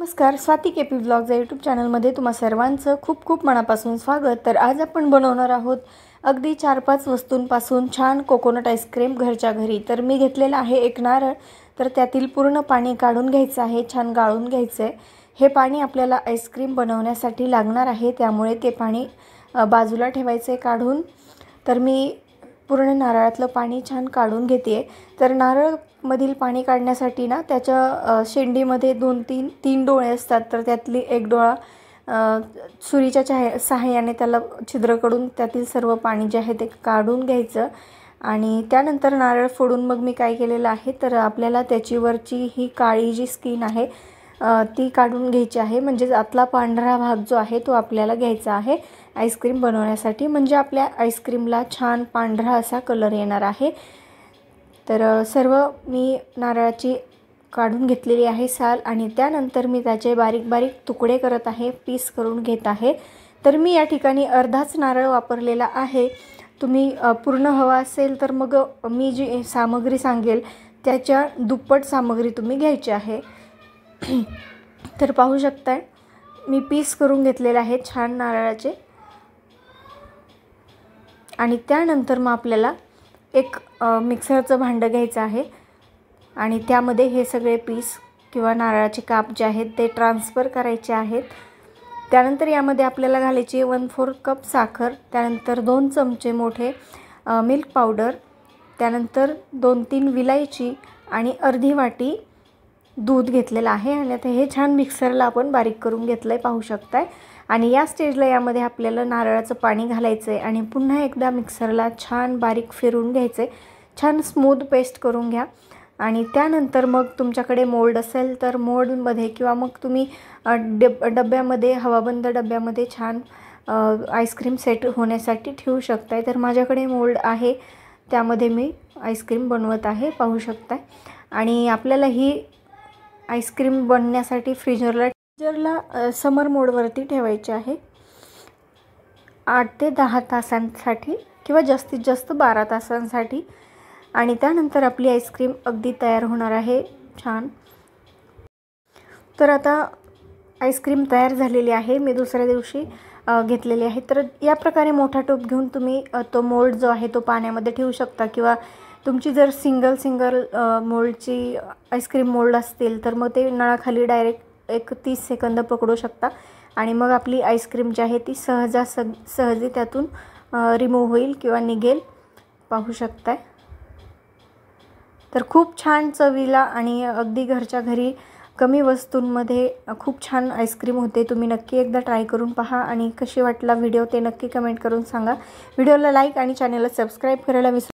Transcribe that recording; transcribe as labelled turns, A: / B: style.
A: नमस्कार Swati K P ब्लॉगच्या YouTube चॅनलमध्ये तुम्हा सर्वांचं खूप खूप मनापासून स्वागत तर आज आपण बनवणार आहोत अगदी चार पाच वस्तूंपासून छान कोकोनट आईस्क्रीम घरच्या घरी तर मी घेतलेलं आहे एक नारळ तर त्यातील पूर्ण पाणी काढून घ्यायचं आहे छान गाळून घ्यायचं आहे हे पाणी आपल्याला आईस्क्रीम बनवण्यासाठी लागणार आहे त्यामुळे ते पाणी बाजूला ठेवायचं आहे काढून तर मी पूर्ण नारळातलं पाणी छान काढून घेते तर नारळमधील पाणी काढण्यासाठी ना त्याच्या शेंडीमध्ये दोन तीन तीन डोळे असतात तर त्यातली एक डोळा सुरीच्या चहा सहाय्याने त्याला छिद्र करून त्यातील सर्व पाणी जे आहे ते काढून घ्यायचं आणि त्यानंतर नारळ फोडून मग मी काय केलेलं आहे तर आपल्याला त्याची वरची ही काळी जी स्किन आहे ती काढून घ्यायची आहे म्हणजेच आतला पांढरा भाग जो आहे तो आपल्याला घ्यायचा आहे आईस्क्रीम बनवण्यासाठी म्हणजे आपल्या आईस्क्रीमला छान पांढरा असा कलर येणार आहे तर सर्व मी नारळाची काढून घेतलेली आहे साल आणि त्यानंतर मी त्याचे बारीक बारीक तुकडे करत आहे पीस करून घेत आहे तर मी या ठिकाणी अर्धाच नारळ वापरलेला आहे तुम्ही पूर्ण हवा असेल तर मग मी जी सामग्री सांगेल त्याच्या दुप्पट सामग्री तुम्ही घ्यायची आहे तर पाहू शकताय मी पीस करून घेतलेले आहेत छान नारळाचे आणि त्यानंतर मग आपल्याला एक मिक्सरचं भांडं घ्यायचं आहे आणि त्यामध्ये हे सगळे पीस किंवा नारळाचे काप जे आहेत ते ट्रान्सफर करायचे आहेत त्यानंतर यामध्ये आपल्याला घालायची वन फोर कप साखर त्यानंतर दोन चमचे मोठे मिल्क पावडर त्यानंतर दोन तीन विलायची आणि अर्धी वाटी दूध घेतलेलं आहे आणि आता हे छान मिक्सरला आपण बारीक करून घेतलं आहे पाहू शकताय आणि या स्टेजला यामध्ये आपल्याला नारळाचं पाणी घालायचं आहे आणि पुन्हा एकदा मिक्सरला छान बारीक फिरून घ्यायचं आहे छान स्मूद पेस्ट करून घ्या आणि त्यानंतर मग तुमच्याकडे मोल्ड असेल तर मोल्डमध्ये किंवा मग तुम्ही डब डब्यामध्ये हवाबंद डब्यामध्ये छान आईस्क्रीम सेट होण्यासाठी ठेवू शकताय तर माझ्याकडे मोल्ड आहे त्यामध्ये मी आईस्क्रीम बनवत आहे पाहू शकताय आणि आपल्याला ही आईस्क्रीम बनण्यासाठी फ्रीजरला फ्रीजरला समर मोडवरती ठेवायचे आहे आठ ते दहा तासांसाठी किंवा जास्तीत जास्त बारा तासांसाठी आणि त्यानंतर आपली आईस्क्रीम अगदी तयार होणार आहे छान तर आता आईस्क्रीम तयार झालेली आहे मी दुसऱ्या दिवशी घेतलेली आहे तर या प्रकारे मोठा टोप घेऊन तुम्ही तो मोल्ड जो आहे तो पाण्यामध्ये ठेवू शकता किंवा तुमची जर सिंगल सिंगल मोल्डची आईस्क्रीम मोल्ड असतील तर मग ते नळाखाली डायरेक्ट एक तीस सेकंद पकडू शकता आणि मग आपली आईस्क्रीम जी आहे ती सहजा सह सहजी त्यातून रिमूव्ह होईल किंवा निघेल पाहू शकताय तर खूप छान चवीला आणि अगदी घरच्या घरी कमी वस्तूंमध्ये खूप छान आईस्क्रीम होते तुम्ही नक्की एकदा ट्राय करून पहा आणि कशी वाटला व्हिडिओ ते नक्की कमेंट करून सांगा व्हिडिओला लाईक आणि चॅनलला सबस्क्राईब करायला विसरू